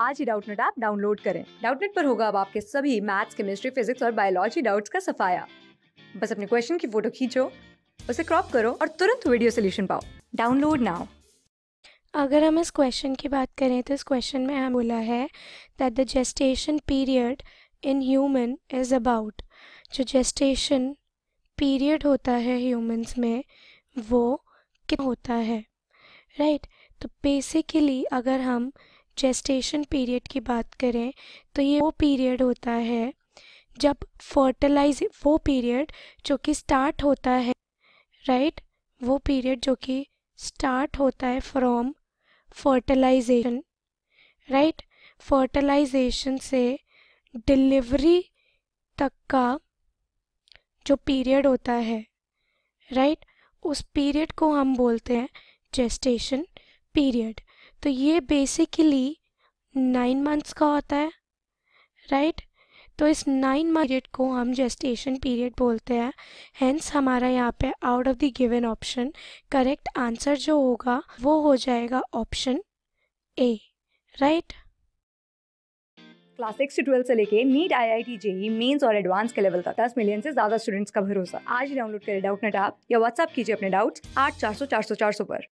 आज ही Doubtnut app download करें डाउटनेट पर होगा अब आपके सभी मैथ्स केमिस्ट्री फिजिक्स और बायोलॉजी डाउट्स का सफाया बस अपने क्वेश्चन की फोटो खींचो उसे क्रॉप करो और तुरंत वीडियो सोल्यूशन पाओ डाउनलोड नाउ अगर हम इस क्वेश्चन की बात करें तो इस क्वेश्चन में हम बोला है that the gestation period in human is about जो जेस्टेशन पीरियड होता है ह्यूमंस में वो क्या होता है राइट right? तो बेसिकली अगर हम जेस्टेशन पीरियड की बात करें तो ये वो पीरियड होता है जब फर्टिलाइज वो पीरियड जो कि स्टार्ट होता है राइट वो पीरियड जो कि स्टार्ट होता है फ्रॉम फर्टिलाइजेशन राइट फर्टिलाइजेशन से डिलीवरी तक का जो पीरियड होता है राइट right? उस पीरियड को हम बोलते हैं जेस्टेशन पीरियड तो ये बेसिकली नाइन मंथ्स का होता है राइट right? तो इस नाइन पीरियड को हम जेस्टेशन पीरियड बोलते हैं हैंस हमारा यहाँ पे out of the given option correct answer जो होगा वो हो जाएगा option A right class six से ट्वेल्व से लेके NEET I I T JEE mains और एडवांस के लेवल तक दस मिलियन से ज्यादा स्टूडेंट्स का भरोसा आज डाउनलोड करें डाउट नेट ऐप या व्हाट्सअप कीजिए अपने डाउट्स आठ चार सौ चार सौ चार सौ पर